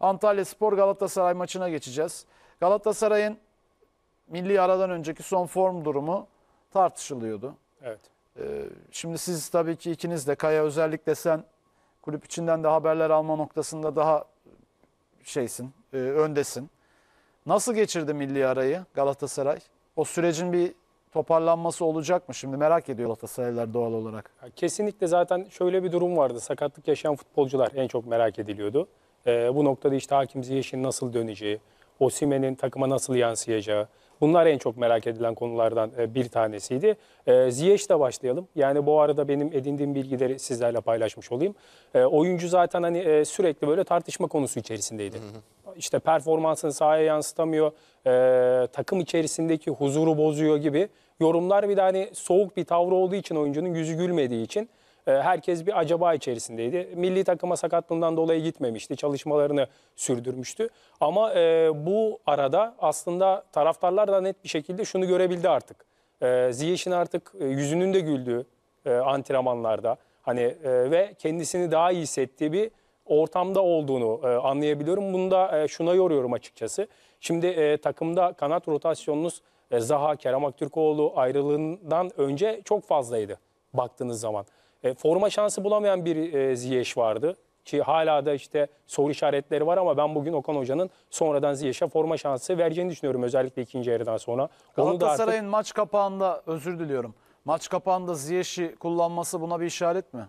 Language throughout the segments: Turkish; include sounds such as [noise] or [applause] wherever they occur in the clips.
Antalya Spor Galatasaray maçına geçeceğiz. Galatasaray'ın milli aradan önceki son form durumu tartışılıyordu. Evet. Ee, şimdi siz tabii ki ikiniz de Kaya özellikle sen kulüp içinden de haberler alma noktasında daha şeysin, e, öndesin. Nasıl geçirdi milli arayı Galatasaray? O sürecin bir toparlanması olacak mı? Şimdi merak ediyor Galatasaraylılar doğal olarak. Kesinlikle zaten şöyle bir durum vardı. Sakatlık yaşayan futbolcular en çok merak ediliyordu. E, bu noktada işte Hakim Ziyech'in nasıl döneceği, Osimen'in takıma nasıl yansıyacağı, bunlar en çok merak edilen konulardan e, bir tanesiydi. E, Ziyech'le başlayalım. Yani bu arada benim edindiğim bilgileri sizlerle paylaşmış olayım. E, oyuncu zaten hani e, sürekli böyle tartışma konusu içerisindeydi. Hı hı. İşte performansını sahaya yansıtamıyor, e, takım içerisindeki huzuru bozuyor gibi yorumlar bir de hani soğuk bir tavrı olduğu için oyuncunun yüzü gülmediği için ee, herkes bir acaba içerisindeydi. Milli takıma sakatlığından dolayı gitmemişti. Çalışmalarını sürdürmüştü. Ama e, bu arada aslında taraftarlar da net bir şekilde şunu görebildi artık. Ee, Ziyech'in artık e, yüzünün de güldüğü e, antrenmanlarda hani ve kendisini daha iyi hissettiği bir ortamda olduğunu anlayabiliyorum. Bunu da şuna yoruyorum açıkçası. Şimdi takımda kanat rotasyonunuz e, Zaha, Kerem Aktürkoğlu ayrılığından önce çok fazlaydı baktığınız zaman. E, forma şansı bulamayan bir e, Ziyech vardı. Ki hala da işte soru işaretleri var ama ben bugün Okan Hoca'nın sonradan Ziyech'e forma şansı vereceğini düşünüyorum. Özellikle ikinci yarıdan sonra. Galatasaray'ın artık... maç kapağında özür diliyorum. Maç kapağında Ziyech'i kullanması buna bir işaret mi?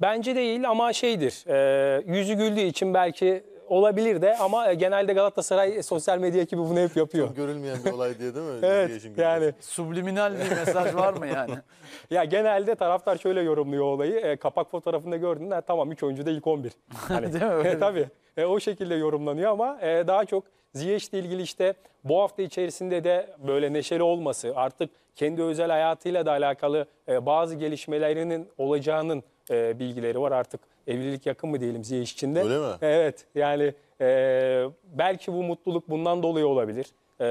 Bence değil ama şeydir. E, yüzü güldüğü için belki olabilir de ama e, genelde Galatasaray e, sosyal medya ekibi bunu hep yapıyor. Çok görülmeyen bir olay diye değil mi? [laughs] evet yani. Subliminal bir mesaj var mı yani? [laughs] ya genelde taraftar şöyle yorumluyor olayı. E, kapak fotoğrafında gördüğünde tamam 3 oyuncu da ilk 11. Hani, [laughs] değil mi? Hani, e, Öyle e, tabii. E, o şekilde yorumlanıyor ama e, daha çok Ziyech ile ilgili işte bu hafta içerisinde de böyle neşeli olması artık kendi özel hayatıyla da alakalı e, bazı gelişmelerinin olacağının e, bilgileri var artık evlilik yakın mı diyelim Ziyeş içinde. Öyle mi? Evet yani e, belki bu mutluluk bundan dolayı olabilir. E,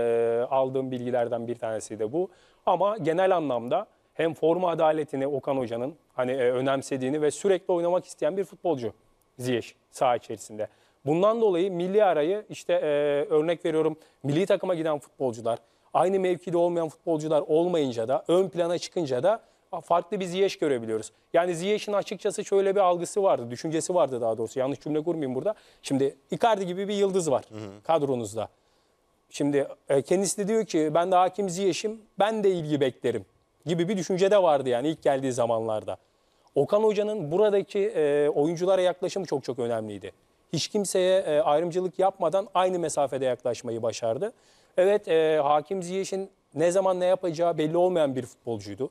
aldığım bilgilerden bir tanesi de bu. Ama genel anlamda hem forma adaletini Okan Hoca'nın hani e, önemsediğini ve sürekli oynamak isteyen bir futbolcu Ziyech saha içerisinde. Bundan dolayı milli arayı işte e, örnek veriyorum milli takıma giden futbolcular, aynı mevkide olmayan futbolcular olmayınca da ön plana çıkınca da farklı bir Ziyech görebiliyoruz. Yani Ziyech'in açıkçası şöyle bir algısı vardı, düşüncesi vardı daha doğrusu. Yanlış cümle kurmayayım burada. Şimdi Icardi gibi bir yıldız var hı hı. kadronuzda. Şimdi e, kendisi de diyor ki ben de hakim Ziyech'im, ben de ilgi beklerim gibi bir düşünce de vardı yani ilk geldiği zamanlarda. Okan Hoca'nın buradaki e, oyunculara yaklaşımı çok çok önemliydi. Hiç kimseye e, ayrımcılık yapmadan aynı mesafede yaklaşmayı başardı. Evet e, Hakim Ziyech'in ne zaman ne yapacağı belli olmayan bir futbolcuydu.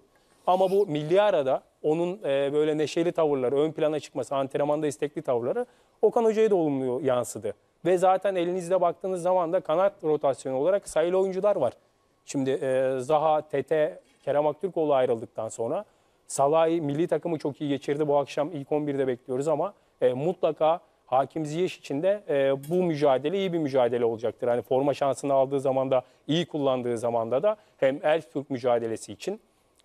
Ama bu milli arada onun e, böyle neşeli tavırları, ön plana çıkması, antrenmanda istekli tavırları Okan Hoca'ya da olumlu yansıdı. Ve zaten elinizde baktığınız zaman da kanat rotasyonu olarak sayılı oyuncular var. Şimdi e, Zaha, Tete, Kerem Aktürkoğlu ayrıldıktan sonra Salah'ı milli takımı çok iyi geçirdi. Bu akşam ilk 11'de bekliyoruz ama e, mutlaka Hakim Ziyech için de e, bu mücadele iyi bir mücadele olacaktır. Hani forma şansını aldığı zaman da iyi kullandığı zamanda da hem Elf Türk mücadelesi için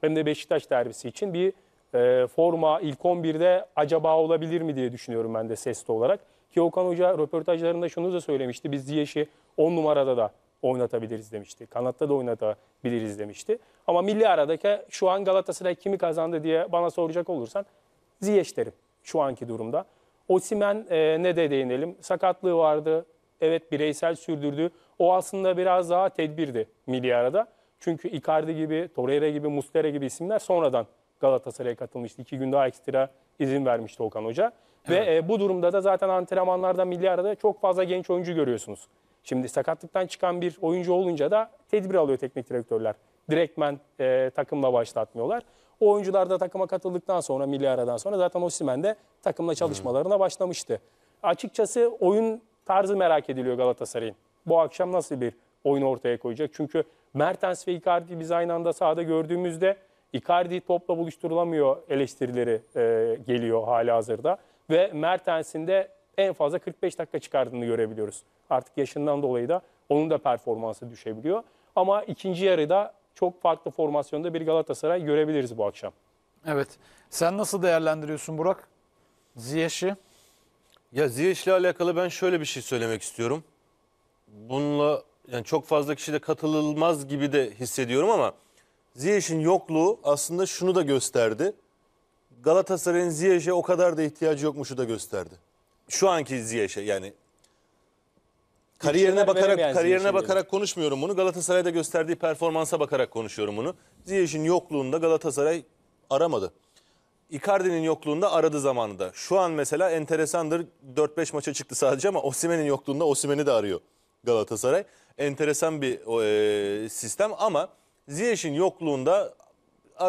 hem de Beşiktaş derbisi için bir e, forma ilk 11'de acaba olabilir mi diye düşünüyorum ben de sesli olarak. Ki Okan Hoca röportajlarında şunu da söylemişti. Biz Ziyech'i 10 numarada da oynatabiliriz demişti. Kanatta da oynatabiliriz demişti. Ama milli aradaki şu an Galatasaray kimi kazandı diye bana soracak olursan Ziyech derim şu anki durumda. Osimen e, ne de değinelim. Sakatlığı vardı. Evet bireysel sürdürdü. O aslında biraz daha tedbirdi milli arada. Çünkü Icardi gibi, Torreira gibi, Muslera gibi isimler sonradan Galatasaray'a katılmıştı. İki gün daha ekstra izin vermişti Okan Hoca. Evet. Ve e, bu durumda da zaten antrenmanlarda milli arada çok fazla genç oyuncu görüyorsunuz. Şimdi sakatlıktan çıkan bir oyuncu olunca da tedbir alıyor teknik direktörler. Direktmen e, takımla başlatmıyorlar. O oyuncular da takıma katıldıktan sonra milli aradan sonra zaten Osimhen de takımla çalışmalarına başlamıştı. Açıkçası oyun tarzı merak ediliyor Galatasaray'ın. Bu akşam nasıl bir oyun ortaya koyacak? Çünkü Mertens ve Icardi biz aynı anda sahada gördüğümüzde Icardi topla buluşturulamıyor eleştirileri e, geliyor hala hazırda. Ve Mertens'in de en fazla 45 dakika çıkardığını görebiliyoruz. Artık yaşından dolayı da onun da performansı düşebiliyor. Ama ikinci yarıda çok farklı formasyonda bir Galatasaray görebiliriz bu akşam. Evet. Sen nasıl değerlendiriyorsun Burak? Ziyech'i? Ya Ziyech'le alakalı ben şöyle bir şey söylemek istiyorum. Bununla yani çok fazla kişi de katılılmaz gibi de hissediyorum ama Ziyech'in yokluğu aslında şunu da gösterdi. Galatasaray'ın Ziyech'e o kadar da ihtiyacı yokmuşu da gösterdi. Şu anki Ziyech'e yani kariyerine bakarak yani kariyerine bakarak konuşmuyorum bunu. Galatasaray'da gösterdiği performansa bakarak konuşuyorum bunu. Ziyech'in yokluğunda Galatasaray aramadı. Icardi'nin yokluğunda aradı zamanında. Şu an mesela enteresandır 4-5 maça çıktı sadece ama Osimen'in yokluğunda Osimen'i de arıyor. Galatasaray. Enteresan bir e, sistem ama Ziyech'in yokluğunda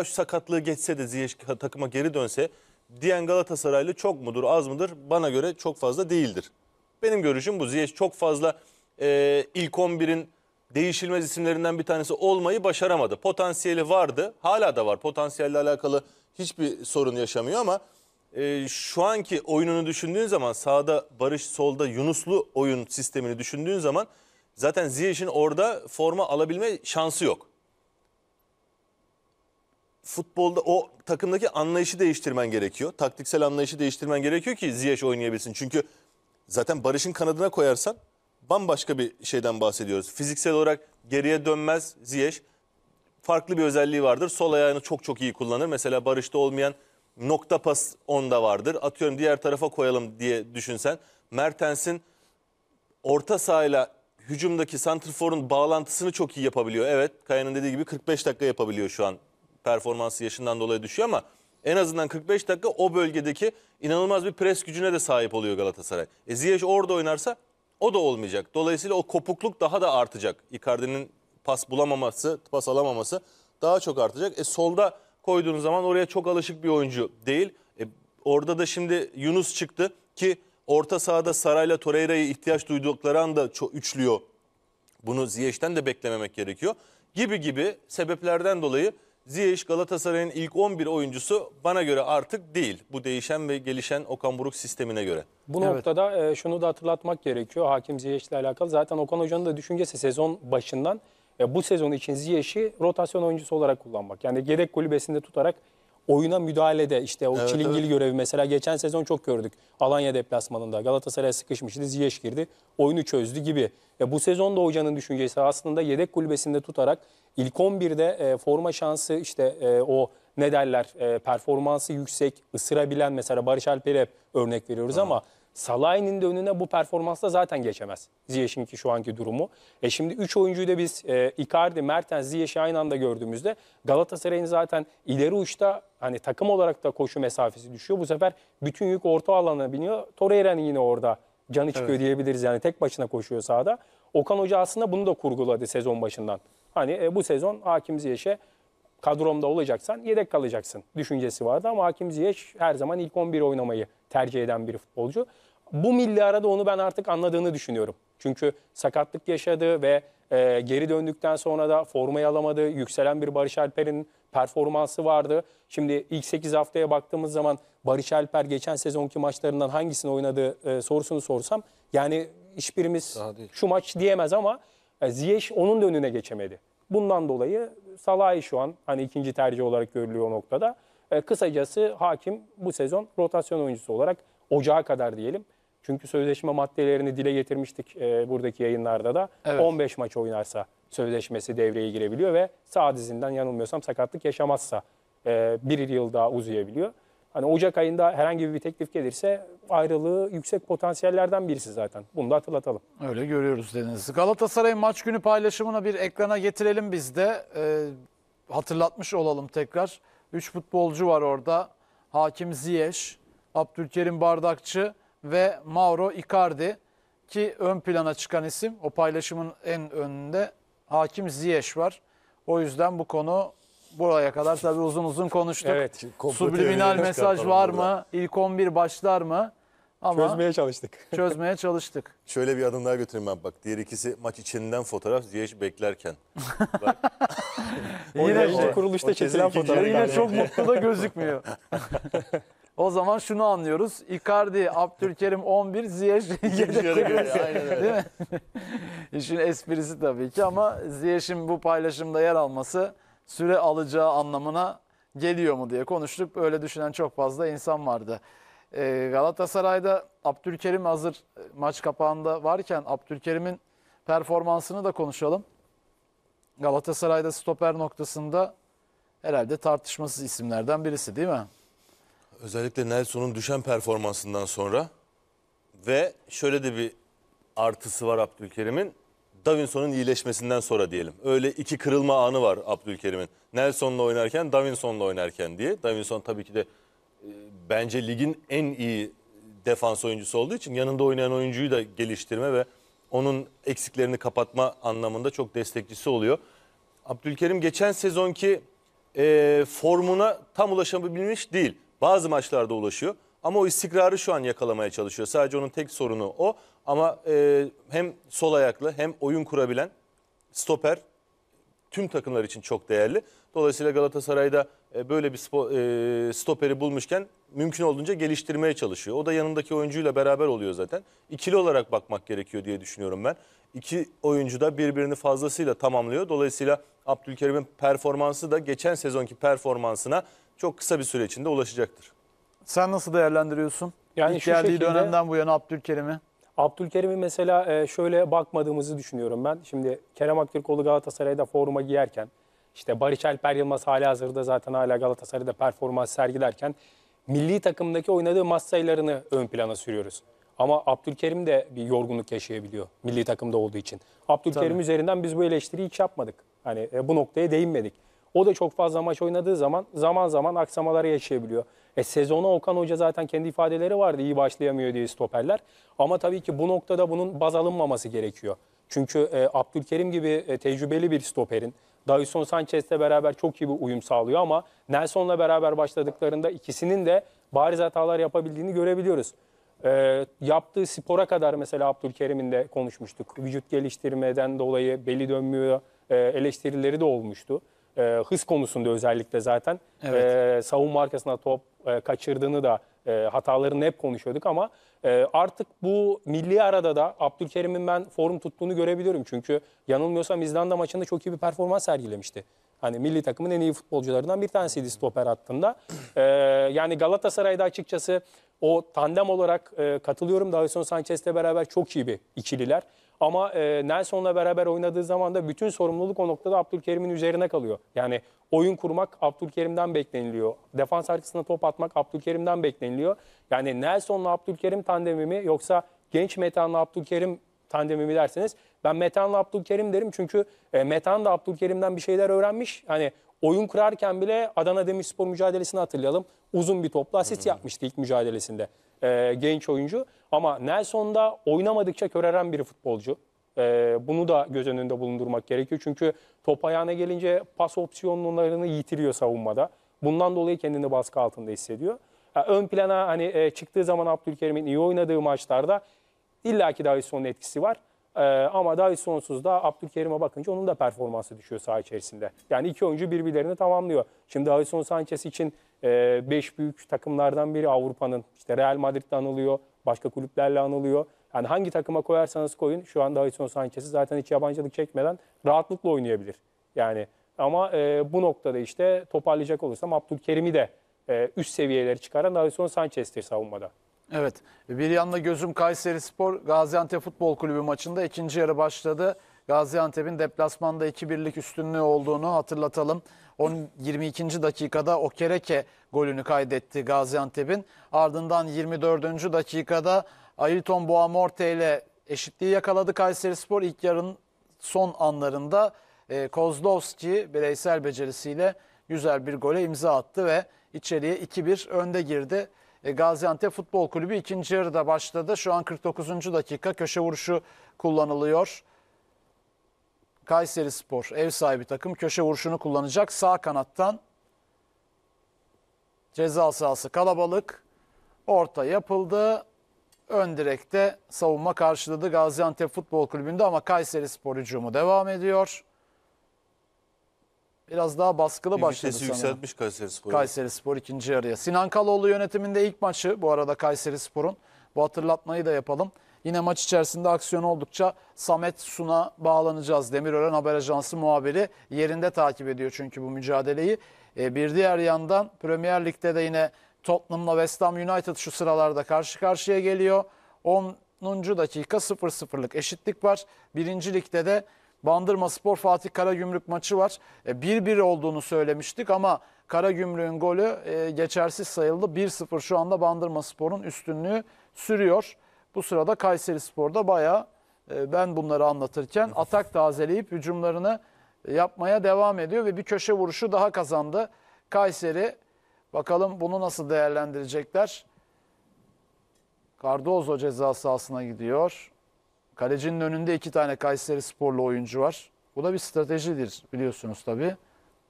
şu sakatlığı geçse de Ziyech takıma geri dönse diyen Galatasaraylı çok mudur az mıdır? Bana göre çok fazla değildir. Benim görüşüm bu. Ziyech çok fazla e, ilk 11'in değişilmez isimlerinden bir tanesi olmayı başaramadı. Potansiyeli vardı. Hala da var. Potansiyelle alakalı hiçbir sorun yaşamıyor ama e, şu anki oyununu düşündüğün zaman sağda Barış, solda Yunuslu oyun sistemini düşündüğün zaman zaten Ziyech'in orada forma alabilme şansı yok. Futbolda o takımdaki anlayışı değiştirmen gerekiyor. Taktiksel anlayışı değiştirmen gerekiyor ki Ziyech oynayabilsin. Çünkü zaten Barış'ın kanadına koyarsan bambaşka bir şeyden bahsediyoruz. Fiziksel olarak geriye dönmez Ziyech. Farklı bir özelliği vardır. Sol ayağını çok çok iyi kullanır. Mesela Barış'ta olmayan nokta pas onda vardır. Atıyorum diğer tarafa koyalım diye düşünsen. Mertens'in orta sahayla hücumdaki santrforun bağlantısını çok iyi yapabiliyor. Evet Kaya'nın dediği gibi 45 dakika yapabiliyor şu an. Performansı yaşından dolayı düşüyor ama en azından 45 dakika o bölgedeki inanılmaz bir pres gücüne de sahip oluyor Galatasaray. E Ziyech orada oynarsa o da olmayacak. Dolayısıyla o kopukluk daha da artacak. Icardi'nin pas bulamaması, pas alamaması daha çok artacak. E solda koyduğunuz zaman oraya çok alışık bir oyuncu değil. E, orada da şimdi Yunus çıktı ki orta sahada Saray'la Torreira'yı ihtiyaç duydukları anda çok üçlüyor. Bunu Ziyech'ten de beklememek gerekiyor. Gibi gibi sebeplerden dolayı Ziyech Galatasaray'ın ilk 11 oyuncusu bana göre artık değil. Bu değişen ve gelişen Okan Buruk sistemine göre. Bu evet. noktada e, şunu da hatırlatmak gerekiyor. Hakim Ziyech'le alakalı zaten Okan Hoca'nın da düşüncesi sezon başından bu sezon için Ziyech'i rotasyon oyuncusu olarak kullanmak. Yani yedek kulübesinde tutarak oyuna müdahalede işte o Evet, çilingili evet. görevi mesela geçen sezon çok gördük. Alanya deplasmanında Galatasaray'a sıkışmıştı. Ziyech girdi. Oyunu çözdü gibi. Ya bu sezon da hocanın düşüncesi aslında yedek kulübesinde tutarak ilk 11'de e, forma şansı işte e, o ne derler e, performansı yüksek ısırabilen mesela Barış Alper'e örnek veriyoruz ama Salah'ın de önüne bu performansla zaten geçemez. Ziyech'in ki şu anki durumu. E şimdi 3 oyuncuyu da biz e, Icardi, Mertens, Ziyech'i aynı anda gördüğümüzde Galatasaray'ın zaten ileri uçta hani takım olarak da koşu mesafesi düşüyor. Bu sefer bütün yük orta alana biniyor. Torreira'nın yine orada canı çıkıyor evet. diyebiliriz. Yani tek başına koşuyor sahada. Okan Hoca aslında bunu da kurguladı sezon başından. Hani e, bu sezon Hakim Ziyech'e kadromda olacaksan yedek kalacaksın düşüncesi vardı ama Hakim Ziyech her zaman ilk 11 oynamayı tercih eden bir futbolcu. Bu milli arada onu ben artık anladığını düşünüyorum. Çünkü sakatlık yaşadı ve e, geri döndükten sonra da formayı alamadı. Yükselen bir Barış Alper'in performansı vardı. Şimdi ilk 8 haftaya baktığımız zaman Barış Alper geçen sezonki maçlarından hangisini oynadı e, sorusunu sorsam yani hiçbirimiz şu maç diyemez ama e, Ziyech onun da önüne geçemedi. Bundan dolayı Salahi şu an hani ikinci tercih olarak görülüyor o noktada. E, kısacası hakim bu sezon rotasyon oyuncusu olarak ocağa kadar diyelim. Çünkü sözleşme maddelerini dile getirmiştik e, buradaki yayınlarda da. Evet. 15 maç oynarsa sözleşmesi devreye girebiliyor ve sağ dizinden yanılmıyorsam sakatlık yaşamazsa e, bir yıl daha uzayabiliyor. Hani Ocak ayında herhangi bir teklif gelirse ayrılığı yüksek potansiyellerden birisi zaten. Bunu da hatırlatalım. Öyle görüyoruz dediniz. Galatasaray maç günü paylaşımına bir ekrana getirelim biz de. Ee, hatırlatmış olalım tekrar. 3 futbolcu var orada. Hakim Ziyech, Abdülkerim Bardakçı ve Mauro Icardi ki ön plana çıkan isim o paylaşımın en önünde Hakim Ziyech var. O yüzden bu konu buraya kadar tabii uzun uzun konuştuk. Evet. Subliminal mesaj var burada. mı? İlk 11 başlar mı? Ama çözmeye çalıştık. [laughs] çözmeye çalıştık. Şöyle bir adım daha götüreyim ben bak. Diğer ikisi maç içinden fotoğraf, Ziyech beklerken. [laughs] Bak. yine işte, kuruluşta çekilen fotoğraf. Yine çok mutlu da gözükmüyor. [laughs] O zaman şunu anlıyoruz. Icardi, Abdülkerim 11, Ziyech Değil mi? İşin esprisi tabii ki ama Ziyech'in bu paylaşımda yer alması süre alacağı anlamına geliyor mu diye konuştuk. Öyle düşünen çok fazla insan vardı. Ee, Galatasaray'da Abdülkerim hazır e, maç kapağında varken Abdülkerim'in performansını da konuşalım. Galatasaray'da stoper noktasında herhalde tartışmasız isimlerden birisi değil mi? Özellikle Nelson'un düşen performansından sonra ve şöyle de bir artısı var Abdülkerim'in. Davinson'un iyileşmesinden sonra diyelim. Öyle iki kırılma anı var Abdülkerim'in. Nelson'la oynarken, Davinson'la oynarken diye. Davinson tabii ki de e, bence ligin en iyi defans oyuncusu olduğu için yanında oynayan oyuncuyu da geliştirme ve onun eksiklerini kapatma anlamında çok destekçisi oluyor. Abdülkerim geçen sezonki e, formuna tam ulaşabilmiş değil. Bazı maçlarda ulaşıyor ama o istikrarı şu an yakalamaya çalışıyor. Sadece onun tek sorunu o. Ama e, hem sol ayaklı hem oyun kurabilen stoper tüm takımlar için çok değerli. Dolayısıyla Galatasaray'da e, böyle bir spo, e, stoperi bulmuşken mümkün olduğunca geliştirmeye çalışıyor. O da yanındaki oyuncuyla beraber oluyor zaten. İkili olarak bakmak gerekiyor diye düşünüyorum ben. İki oyuncu da birbirini fazlasıyla tamamlıyor. Dolayısıyla Abdülkerim'in performansı da geçen sezonki performansına çok kısa bir süre içinde ulaşacaktır. Sen nasıl değerlendiriyorsun? Yani İlk şu geldiği şekilde... dönemden bu yana Abdülkerim'i. Abdülkerim'i mesela e, şöyle bakmadığımızı düşünüyorum ben. Şimdi Kerem Aktürkoğlu Galatasaray'da forma giyerken, işte Barış Alper Yılmaz hali hazırda zaten hala Galatasaray'da performans sergilerken milli takımdaki oynadığı maç sayılarını ön plana sürüyoruz. Ama Abdülkerim de bir yorgunluk yaşayabiliyor milli takımda olduğu için. Abdülkerim Tabii. üzerinden biz bu eleştiriyi hiç yapmadık. Hani e, bu noktaya değinmedik. O da çok fazla maç oynadığı zaman zaman zaman aksamaları yaşayabiliyor. E sezona Okan Hoca zaten kendi ifadeleri vardı iyi başlayamıyor diye stoperler. Ama tabii ki bu noktada bunun baz alınmaması gerekiyor. Çünkü e, Abdülkerim gibi e, tecrübeli bir stoperin Davison Sanchez'le beraber çok iyi bir uyum sağlıyor ama Nelson'la beraber başladıklarında ikisinin de bariz hatalar yapabildiğini görebiliyoruz. E, yaptığı spora kadar mesela Abdülkerim'in de konuşmuştuk. Vücut geliştirmeden dolayı belli dönmüyor e, eleştirileri de olmuştu e, hız konusunda özellikle zaten evet. e, savunma arkasına top e, kaçırdığını da e, hatalarını hep konuşuyorduk ama e, artık bu milli arada da Abdülkerim'in ben form tuttuğunu görebiliyorum. Çünkü yanılmıyorsam İzlanda maçında çok iyi bir performans sergilemişti. Hani milli takımın en iyi futbolcularından bir tanesiydi stoper hattında. E, yani Galatasaray'da açıkçası o tandem olarak e, katılıyorum. Davison Sanchez'le beraber çok iyi bir ikililer. Ama e, Nelson'la beraber oynadığı zaman da bütün sorumluluk o noktada Abdülkerim'in üzerine kalıyor. Yani oyun kurmak Abdülkerim'den bekleniliyor. Defans arkasına top atmak Abdülkerim'den bekleniliyor. Yani Nelson'la Abdülkerim tandemi mi yoksa genç Metan'la Abdülkerim tandemi mi derseniz ben Metan'la Abdülkerim derim çünkü e, Metan da Abdülkerim'den bir şeyler öğrenmiş. Hani Oyun kurarken bile Adana Demirspor mücadelesini hatırlayalım. Uzun bir topla asist Hı yapmıştı ilk mücadelesinde e, genç oyuncu. Ama Nelson da oynamadıkça köreren bir futbolcu. E, bunu da göz önünde bulundurmak gerekiyor. Çünkü top ayağına gelince pas opsiyonlarını yitiriyor savunmada. Bundan dolayı kendini baskı altında hissediyor. Yani e, ön plana hani e, çıktığı zaman Abdülkerim'in iyi oynadığı maçlarda illaki Davison'un etkisi var. Ee, ama Davisonsuz'da Abdülkerim'e bakınca onun da performansı düşüyor saha içerisinde. Yani iki oyuncu birbirlerini tamamlıyor. Şimdi Davison Sanchez için e, beş büyük takımlardan biri Avrupa'nın. işte Real Madrid'de anılıyor, başka kulüplerle anılıyor. Yani hangi takıma koyarsanız koyun şu an Davison Sanchez'i zaten hiç yabancılık çekmeden rahatlıkla oynayabilir. Yani ama e, bu noktada işte toparlayacak olursam Abdülkerim'i de e, üst seviyeleri çıkaran Davison Sanchez'tir savunmada. Evet. Bir yanda gözüm Kayseri Spor Gaziantep Futbol Kulübü maçında ikinci yarı başladı. Gaziantep'in deplasmanda 2-1'lik üstünlüğü olduğunu hatırlatalım. 10, 22. dakikada Okereke golünü kaydetti Gaziantep'in. Ardından 24. dakikada Ailton Boamorte ile eşitliği yakaladı Kayseri Spor. İlk yarın son anlarında e, Kozlovski bireysel becerisiyle güzel bir gole imza attı ve içeriye 2-1 önde girdi. E, Gaziantep Futbol Kulübü ikinci yarıda başladı. Şu an 49. dakika köşe vuruşu kullanılıyor. Kayseri Spor ev sahibi takım köşe vuruşunu kullanacak sağ kanattan. Ceza sahası kalabalık. Orta yapıldı. Ön direkte savunma karşıladı Gaziantep Futbol Kulübü'nde ama Kayseri Spor hücumu devam ediyor biraz daha baskılı Bir başladı vitesi sanırım. yükseltmiş Kayseri Spor. Kayseri Spor ikinci yarıya. Sinan Kaloğlu yönetiminde ilk maçı bu arada Kayseri Spor'un. Bu hatırlatmayı da yapalım. Yine maç içerisinde aksiyon oldukça Samet Sun'a bağlanacağız. Demirören Haber Ajansı muhabiri yerinde takip ediyor çünkü bu mücadeleyi. E, bir diğer yandan Premier Lig'de de yine Tottenham'la West Ham United şu sıralarda karşı karşıya geliyor. 10. dakika 0-0'lık eşitlik var. Birinci ligde de Bandırma Spor Fatih Karagümrük maçı var. 1-1 e, olduğunu söylemiştik ama Karagümrük'ün golü e, geçersiz sayıldı. 1-0 şu anda Bandırma Spor'un üstünlüğü sürüyor. Bu sırada Kayseri Spor'da bayağı e, ben bunları anlatırken atak tazeleyip hücumlarını yapmaya devam ediyor ve bir köşe vuruşu daha kazandı. Kayseri bakalım bunu nasıl değerlendirecekler? Cardozo ceza sahasına gidiyor. Kalecinin önünde iki tane Kayseri sporlu oyuncu var. Bu da bir stratejidir biliyorsunuz tabii.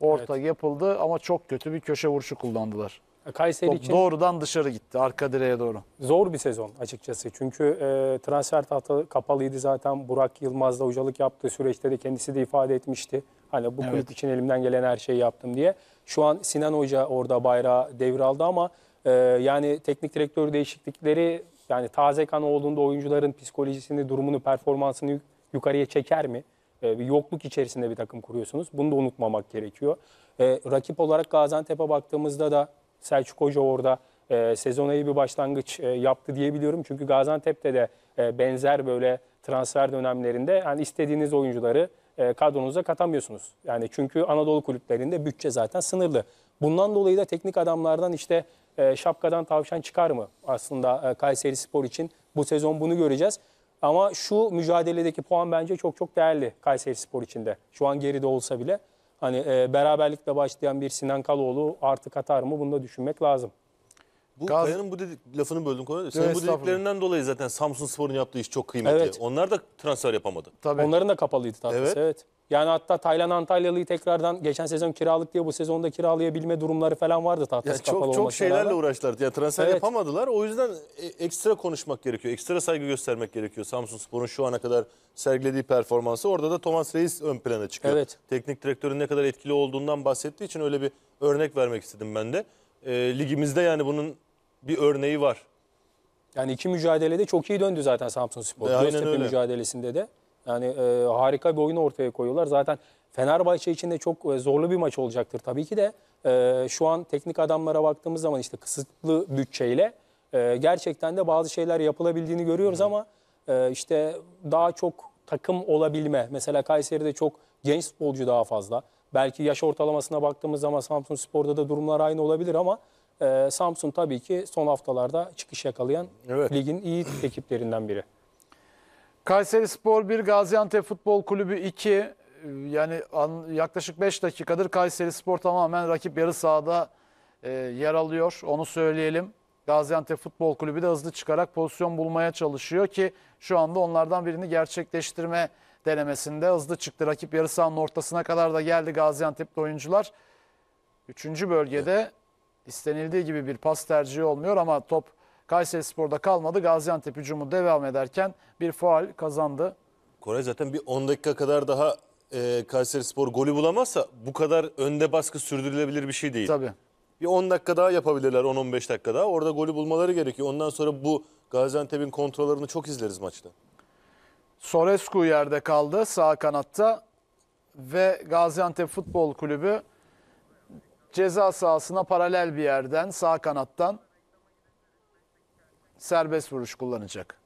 Orta evet. yapıldı ama çok kötü bir köşe vuruşu kullandılar. E, Kayseri Top için doğrudan dışarı gitti arka direğe doğru. Zor bir sezon açıkçası. Çünkü e, transfer tahtı kapalıydı zaten. Burak Yılmaz da hocalık yaptığı süreçte de kendisi de ifade etmişti. Hani bu evet. kulüp için elimden gelen her şeyi yaptım diye. Şu an Sinan Hoca orada bayrağı devraldı ama e, yani teknik direktör değişiklikleri yani taze kan olduğunda oyuncuların psikolojisini, durumunu, performansını yukarıya çeker mi? E, bir yokluk içerisinde bir takım kuruyorsunuz. Bunu da unutmamak gerekiyor. E, rakip olarak Gaziantep'e baktığımızda da Selçuk Hoca orada e, sezona iyi bir başlangıç e, yaptı diyebiliyorum. Çünkü Gaziantep'te de e, benzer böyle transfer dönemlerinde yani istediğiniz oyuncuları e, kadronuza katamıyorsunuz. Yani çünkü Anadolu kulüplerinde bütçe zaten sınırlı. Bundan dolayı da teknik adamlardan işte e, şapkadan tavşan çıkar mı aslında e, Kayseri Spor için? Bu sezon bunu göreceğiz. Ama şu mücadeledeki puan bence çok çok değerli Kayseri Spor için de. Şu an geride olsa bile. Hani e, beraberlikle başlayan bir Sinan Kaloğlu artık atar mı? Bunu da düşünmek lazım. Bu Gaz... Kaya'nın bu dedik, lafını böldüm Senin bu dediklerinden dolayı zaten Samsun Spor'un yaptığı iş çok kıymetli. Evet. Onlar da transfer yapamadı. Tabii. Onların da kapalıydı tatlası. Evet. evet. Yani hatta Taylan Antalyalı'yı tekrardan geçen sezon kiralık diye bu sezonda kiralayabilme durumları falan vardı tahtası kapalı çok, kapalı Çok şeylerle uğraştılar. Ya, transfer evet. yapamadılar. O yüzden e, ekstra konuşmak gerekiyor. Ekstra saygı göstermek gerekiyor. Samsun Spor'un şu ana kadar sergilediği performansı. Orada da Thomas Reis ön plana çıkıyor. Evet. Teknik direktörün ne kadar etkili olduğundan bahsettiği için öyle bir örnek vermek istedim ben de. E, ligimizde yani bunun bir örneği var. Yani iki mücadelede çok iyi döndü zaten Samsun Spor. E, aynen öyle. mücadelesinde de. Yani e, harika bir oyun ortaya koyuyorlar. Zaten Fenerbahçe için de çok e, zorlu bir maç olacaktır tabii ki de. E, şu an teknik adamlara baktığımız zaman işte kısıtlı bütçeyle e, gerçekten de bazı şeyler yapılabildiğini görüyoruz Hı. ama e, işte daha çok takım olabilme. Mesela Kayseri'de çok genç futbolcu daha fazla. Belki yaş ortalamasına baktığımız zaman Samsun Spor'da da durumlar aynı olabilir ama e, Samsun tabii ki son haftalarda çıkış yakalayan evet. ligin iyi ekiplerinden biri. Kayseri Spor 1, Gaziantep Futbol Kulübü 2. Ee, yani an, yaklaşık 5 dakikadır Kayseri Spor tamamen rakip yarı sahada e, yer alıyor. Onu söyleyelim. Gaziantep Futbol Kulübü de hızlı çıkarak pozisyon bulmaya çalışıyor ki şu anda onlardan birini gerçekleştirme denemesinde hızlı çıktı. Rakip yarı sahanın ortasına kadar da geldi Gaziantep'li oyuncular. Üçüncü bölgede istenildiği gibi bir pas tercihi olmuyor ama top Kayseri Spor'da kalmadı. Gaziantep hücumu devam ederken bir faal kazandı. Kore zaten bir 10 dakika kadar daha e, Kayseri Spor golü bulamazsa bu kadar önde baskı sürdürülebilir bir şey değil. Tabii. Bir 10 dakika daha yapabilirler 10-15 dakika daha. Orada golü bulmaları gerekiyor. Ondan sonra bu Gaziantep'in kontrollerini çok izleriz maçta. Sorescu yerde kaldı sağ kanatta ve Gaziantep Futbol Kulübü ceza sahasına paralel bir yerden sağ kanattan serbest vuruş kullanacak.